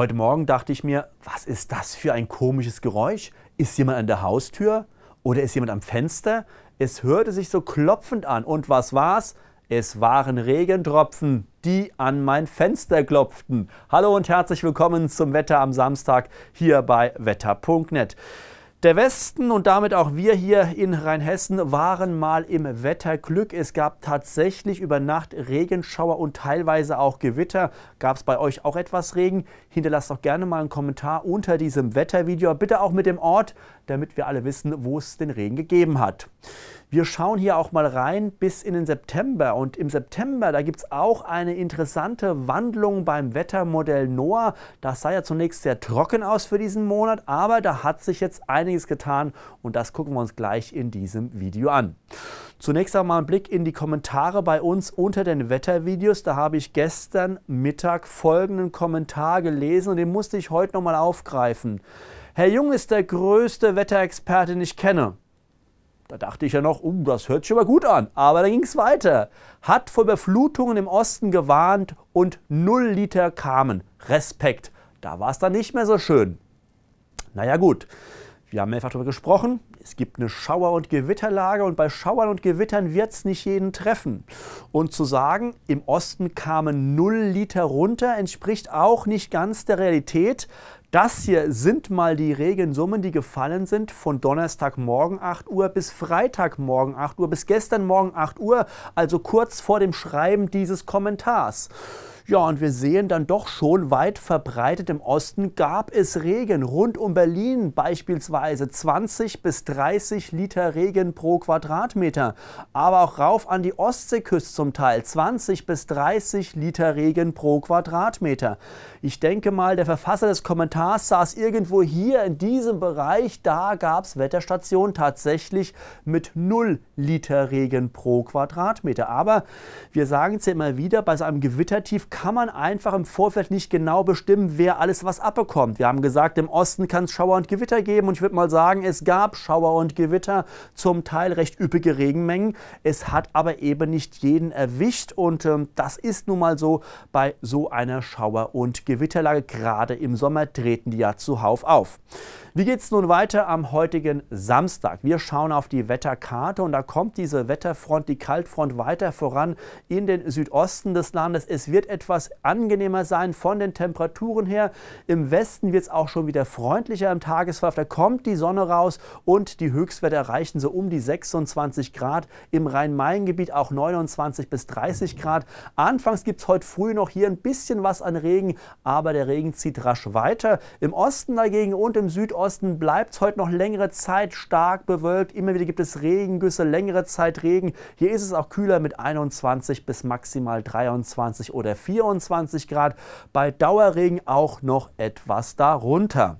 Heute Morgen dachte ich mir, was ist das für ein komisches Geräusch? Ist jemand an der Haustür oder ist jemand am Fenster? Es hörte sich so klopfend an. Und was war's? Es waren Regentropfen, die an mein Fenster klopften. Hallo und herzlich willkommen zum Wetter am Samstag hier bei wetter.net. Der Westen und damit auch wir hier in Rheinhessen waren mal im Wetterglück. Es gab tatsächlich über Nacht Regenschauer und teilweise auch Gewitter. Gab es bei euch auch etwas Regen? Hinterlasst doch gerne mal einen Kommentar unter diesem Wettervideo, bitte auch mit dem Ort, damit wir alle wissen, wo es den Regen gegeben hat. Wir schauen hier auch mal rein bis in den September und im September, da gibt es auch eine interessante Wandlung beim Wettermodell NOAA. Das sah ja zunächst sehr trocken aus für diesen Monat, aber da hat sich jetzt einiges getan und das gucken wir uns gleich in diesem Video an. Zunächst einmal ein Blick in die Kommentare bei uns unter den Wettervideos. Da habe ich gestern Mittag folgenden Kommentar gelesen gelesen und den musste ich heute nochmal aufgreifen. Herr Jung ist der größte Wetterexperte, den ich kenne. Da dachte ich ja noch, uh, das hört sich aber gut an. Aber dann ging es weiter. Hat vor Überflutungen im Osten gewarnt und null Liter kamen. Respekt. Da war es dann nicht mehr so schön. Naja gut, wir haben mehrfach darüber gesprochen. Es gibt eine Schauer- und Gewitterlage und bei Schauern und Gewittern wird es nicht jeden treffen. Und zu sagen, im Osten kamen 0 Liter runter, entspricht auch nicht ganz der Realität. Das hier sind mal die Regensummen, die gefallen sind von Donnerstagmorgen 8 Uhr bis Freitagmorgen 8 Uhr bis gestern Morgen 8 Uhr, also kurz vor dem Schreiben dieses Kommentars. Ja, und wir sehen dann doch schon weit verbreitet im Osten gab es Regen. Rund um Berlin beispielsweise 20 bis 30 Liter Regen pro Quadratmeter. Aber auch rauf an die Ostseeküste zum Teil 20 bis 30 Liter Regen pro Quadratmeter. Ich denke mal, der Verfasser des Kommentars saß irgendwo hier in diesem Bereich. Da gab es Wetterstationen tatsächlich mit 0 Liter Regen pro Quadratmeter. Aber wir sagen es ja immer wieder, bei so einem Gewittertief kann man einfach im Vorfeld nicht genau bestimmen, wer alles was abbekommt. Wir haben gesagt, im Osten kann es Schauer und Gewitter geben. Und ich würde mal sagen, es gab Schauer und Gewitter, zum Teil recht üppige Regenmengen. Es hat aber eben nicht jeden erwischt. Und ähm, das ist nun mal so bei so einer Schauer- und Gewitter. Gewitterlage. Gerade im Sommer treten die ja zuhauf auf. Wie geht es nun weiter am heutigen Samstag? Wir schauen auf die Wetterkarte und da kommt diese Wetterfront, die Kaltfront weiter voran in den Südosten des Landes. Es wird etwas angenehmer sein von den Temperaturen her. Im Westen wird es auch schon wieder freundlicher im Tagesverlauf. Da kommt die Sonne raus und die Höchstwerte erreichen so um die 26 Grad. Im Rhein-Main-Gebiet auch 29 bis 30 Grad. Anfangs gibt es heute früh noch hier ein bisschen was an Regen, aber der Regen zieht rasch weiter. Im Osten dagegen und im Südosten bleibt es heute noch längere Zeit stark bewölkt. Immer wieder gibt es Regengüsse, längere Zeit Regen. Hier ist es auch kühler mit 21 bis maximal 23 oder 24 Grad. Bei Dauerregen auch noch etwas darunter.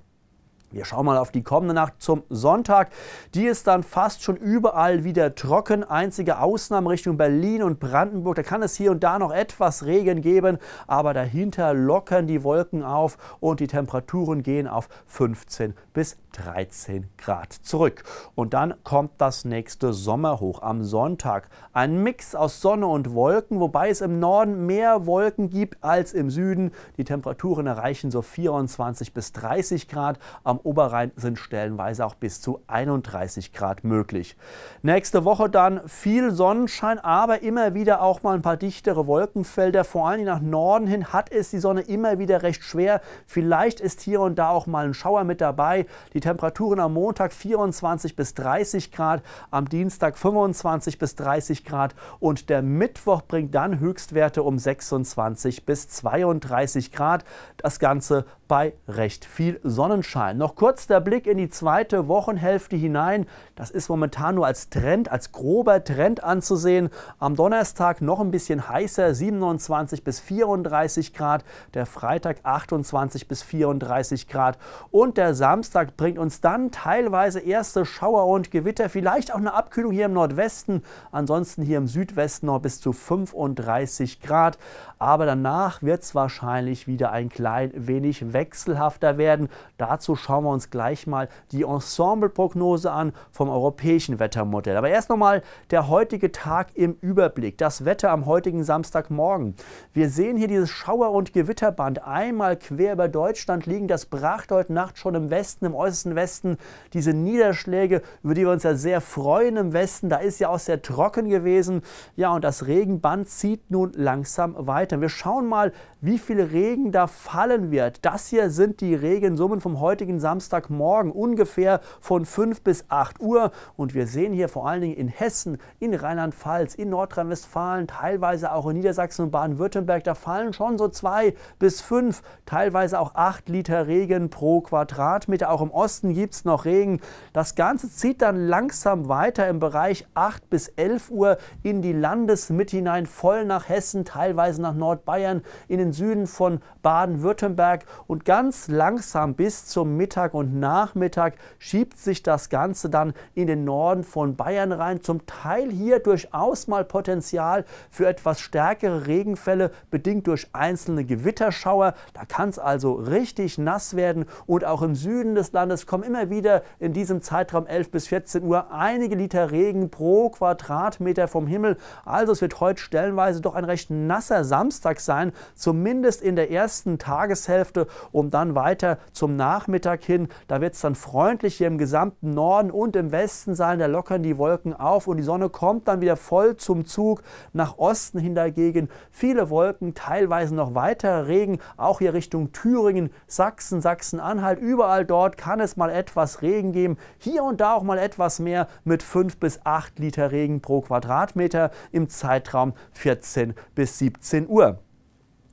Wir schauen mal auf die kommende Nacht zum Sonntag. Die ist dann fast schon überall wieder trocken. Einzige Ausnahme Richtung Berlin und Brandenburg. Da kann es hier und da noch etwas Regen geben, aber dahinter lockern die Wolken auf und die Temperaturen gehen auf 15 bis 13 Grad zurück. Und dann kommt das nächste Sommerhoch am Sonntag. Ein Mix aus Sonne und Wolken, wobei es im Norden mehr Wolken gibt als im Süden. Die Temperaturen erreichen so 24 bis 30 Grad. Am Oberrhein sind stellenweise auch bis zu 31 Grad möglich. Nächste Woche dann viel Sonnenschein, aber immer wieder auch mal ein paar dichtere Wolkenfelder. Vor allem nach Norden hin hat es die Sonne immer wieder recht schwer. Vielleicht ist hier und da auch mal ein Schauer mit dabei. Die Temperaturen am Montag 24 bis 30 Grad, am Dienstag 25 bis 30 Grad und der Mittwoch bringt dann Höchstwerte um 26 bis 32 Grad. Das Ganze bei recht viel Sonnenschein. Noch noch kurz der Blick in die zweite Wochenhälfte hinein. Das ist momentan nur als Trend, als grober Trend anzusehen. Am Donnerstag noch ein bisschen heißer, 27 bis 34 Grad. Der Freitag 28 bis 34 Grad. Und der Samstag bringt uns dann teilweise erste Schauer und Gewitter, vielleicht auch eine Abkühlung hier im Nordwesten. Ansonsten hier im Südwesten noch bis zu 35 Grad. Aber danach wird es wahrscheinlich wieder ein klein wenig wechselhafter werden. Dazu schauen schauen wir uns gleich mal die Ensemble-Prognose an vom europäischen Wettermodell. Aber erst nochmal der heutige Tag im Überblick, das Wetter am heutigen Samstagmorgen. Wir sehen hier dieses Schauer- und Gewitterband einmal quer über Deutschland liegen. Das brachte heute Nacht schon im Westen, im äußersten Westen, diese Niederschläge, über die wir uns ja sehr freuen im Westen. Da ist ja auch sehr trocken gewesen. Ja, und das Regenband zieht nun langsam weiter. Wir schauen mal, wie viel Regen da fallen wird. Das hier sind die Regensummen vom heutigen Samstag. Samstagmorgen ungefähr von 5 bis 8 Uhr. Und wir sehen hier vor allen Dingen in Hessen, in Rheinland-Pfalz, in Nordrhein-Westfalen, teilweise auch in Niedersachsen und Baden-Württemberg, da fallen schon so 2 bis 5, teilweise auch 8 Liter Regen pro Quadratmeter. Auch im Osten gibt es noch Regen. Das Ganze zieht dann langsam weiter im Bereich 8 bis 11 Uhr in die Landesmitte hinein, voll nach Hessen, teilweise nach Nordbayern, in den Süden von Baden-Württemberg und ganz langsam bis zum Mittag Mittag und Nachmittag schiebt sich das Ganze dann in den Norden von Bayern rein. Zum Teil hier durchaus mal Potenzial für etwas stärkere Regenfälle, bedingt durch einzelne Gewitterschauer. Da kann es also richtig nass werden. Und auch im Süden des Landes kommen immer wieder in diesem Zeitraum 11 bis 14 Uhr einige Liter Regen pro Quadratmeter vom Himmel. Also es wird heute stellenweise doch ein recht nasser Samstag sein, zumindest in der ersten Tageshälfte, um dann weiter zum Nachmittag Dienstag hin, da wird es dann freundlich hier im gesamten Norden und im Westen sein. Da lockern die Wolken auf und die Sonne kommt dann wieder voll zum Zug. Nach Osten hin dagegen viele Wolken, teilweise noch weiter Regen, auch hier Richtung Thüringen, Sachsen, Sachsen-Anhalt. Überall dort kann es mal etwas Regen geben. Hier und da auch mal etwas mehr mit 5 bis 8 Liter Regen pro Quadratmeter im Zeitraum 14 bis 17 Uhr.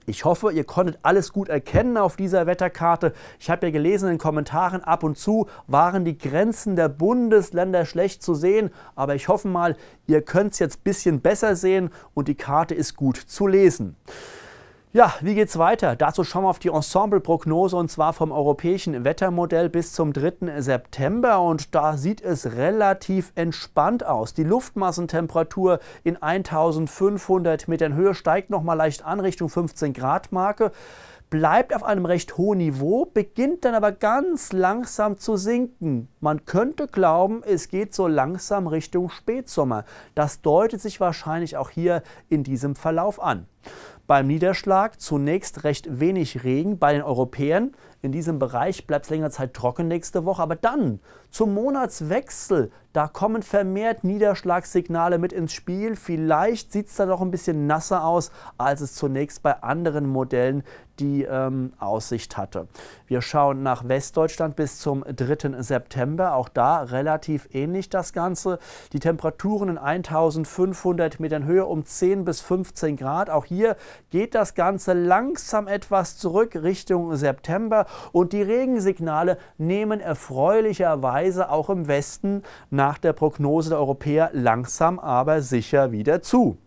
Ich hoffe, ihr konntet alles gut erkennen auf dieser Wetterkarte. Ich habe ja gelesen in den Kommentaren, ab und zu waren die Grenzen der Bundesländer schlecht zu sehen. Aber ich hoffe mal, ihr könnt es jetzt ein bisschen besser sehen und die Karte ist gut zu lesen. Ja, wie geht's weiter? Dazu schauen wir auf die Ensemble-Prognose und zwar vom europäischen Wettermodell bis zum 3. September und da sieht es relativ entspannt aus. Die Luftmassentemperatur in 1500 Metern Höhe steigt nochmal leicht an Richtung 15 Grad Marke bleibt auf einem recht hohen Niveau, beginnt dann aber ganz langsam zu sinken. Man könnte glauben, es geht so langsam Richtung Spätsommer. Das deutet sich wahrscheinlich auch hier in diesem Verlauf an beim Niederschlag zunächst recht wenig Regen bei den Europäern. In diesem Bereich bleibt es länger Zeit trocken nächste Woche. Aber dann zum Monatswechsel, da kommen vermehrt Niederschlagssignale mit ins Spiel. Vielleicht sieht es da doch ein bisschen nasser aus, als es zunächst bei anderen Modellen die ähm, Aussicht hatte. Wir schauen nach Westdeutschland bis zum 3. September. Auch da relativ ähnlich das Ganze. Die Temperaturen in 1500 Metern Höhe um 10 bis 15 Grad. Auch hier geht das Ganze langsam etwas zurück Richtung September und die Regensignale nehmen erfreulicherweise auch im Westen nach der Prognose der Europäer langsam aber sicher wieder zu.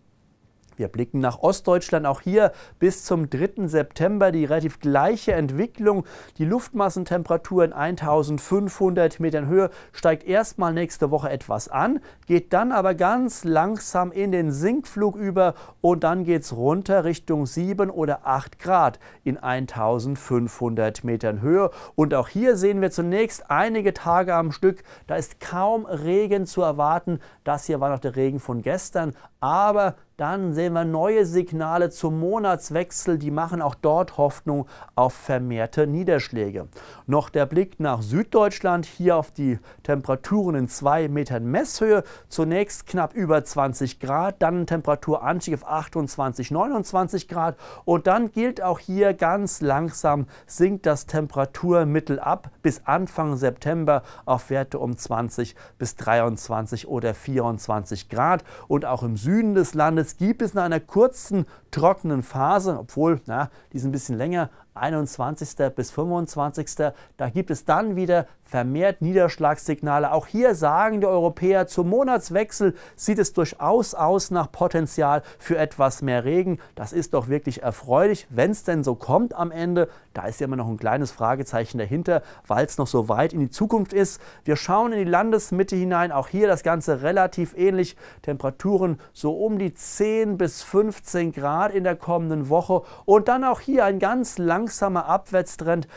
Wir blicken nach Ostdeutschland auch hier bis zum 3. September die relativ gleiche Entwicklung. Die Luftmassentemperatur in 1500 Metern Höhe steigt erstmal nächste Woche etwas an, geht dann aber ganz langsam in den Sinkflug über und dann geht es runter Richtung 7 oder 8 Grad in 1500 Metern Höhe. Und auch hier sehen wir zunächst einige Tage am Stück, da ist kaum Regen zu erwarten. Das hier war noch der Regen von gestern, aber dann sehen wir neue Signale zum Monatswechsel, die machen auch dort Hoffnung auf vermehrte Niederschläge. Noch der Blick nach Süddeutschland, hier auf die Temperaturen in zwei Metern Messhöhe. Zunächst knapp über 20 Grad, dann Temperaturanstieg auf 28, 29 Grad und dann gilt auch hier ganz langsam sinkt das Temperaturmittel ab bis Anfang September auf Werte um 20 bis 23 oder 24 Grad und auch im Süden des Landes gibt es nach einer kurzen trockenen Phase, obwohl na, die ist ein bisschen länger, 21. bis 25. Da gibt es dann wieder vermehrt Niederschlagssignale. Auch hier sagen die Europäer, zum Monatswechsel sieht es durchaus aus nach Potenzial für etwas mehr Regen. Das ist doch wirklich erfreulich, wenn es denn so kommt am Ende. Da ist ja immer noch ein kleines Fragezeichen dahinter, weil es noch so weit in die Zukunft ist. Wir schauen in die Landesmitte hinein. Auch hier das Ganze relativ ähnlich. Temperaturen so um die 10 bis 15 Grad in der kommenden Woche. Und dann auch hier ein ganz langes langsamer Abwärtstrend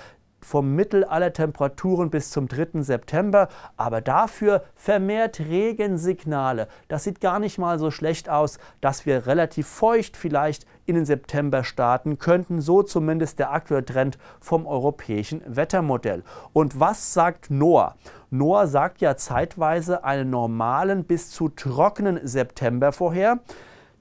vom Mittel aller Temperaturen bis zum 3. September, aber dafür vermehrt Regensignale. Das sieht gar nicht mal so schlecht aus, dass wir relativ feucht vielleicht in den September starten könnten, so zumindest der aktuelle Trend vom europäischen Wettermodell. Und was sagt Noah? Noah sagt ja zeitweise einen normalen bis zu trockenen September vorher.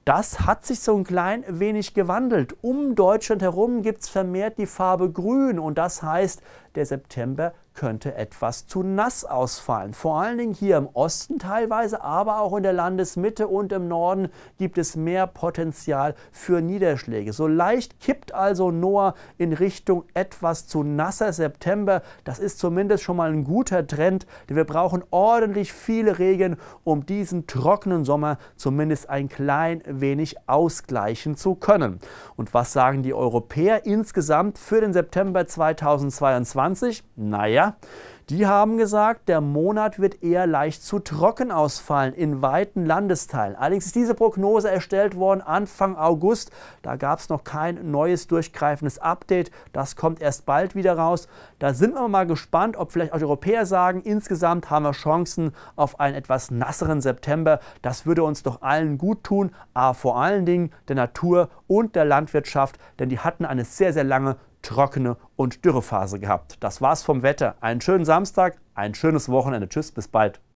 Das hat sich so ein klein wenig gewandelt. Um Deutschland herum gibt es vermehrt die Farbe Grün und das heißt, der September könnte etwas zu nass ausfallen. Vor allen Dingen hier im Osten teilweise, aber auch in der Landesmitte und im Norden gibt es mehr Potenzial für Niederschläge. So leicht kippt also Noah in Richtung etwas zu nasser September. Das ist zumindest schon mal ein guter Trend, denn wir brauchen ordentlich viele Regen, um diesen trockenen Sommer zumindest ein klein wenig ausgleichen zu können. Und was sagen die Europäer insgesamt für den September 2022? 2020? Naja, die haben gesagt, der Monat wird eher leicht zu trocken ausfallen in weiten Landesteilen. Allerdings ist diese Prognose erstellt worden Anfang August. Da gab es noch kein neues durchgreifendes Update. Das kommt erst bald wieder raus. Da sind wir mal gespannt, ob vielleicht auch die Europäer sagen, insgesamt haben wir Chancen auf einen etwas nasseren September. Das würde uns doch allen gut tun, aber vor allen Dingen der Natur und der Landwirtschaft, denn die hatten eine sehr, sehr lange trockene und dürre Phase gehabt. Das war's vom Wetter. Einen schönen Samstag, ein schönes Wochenende. Tschüss, bis bald.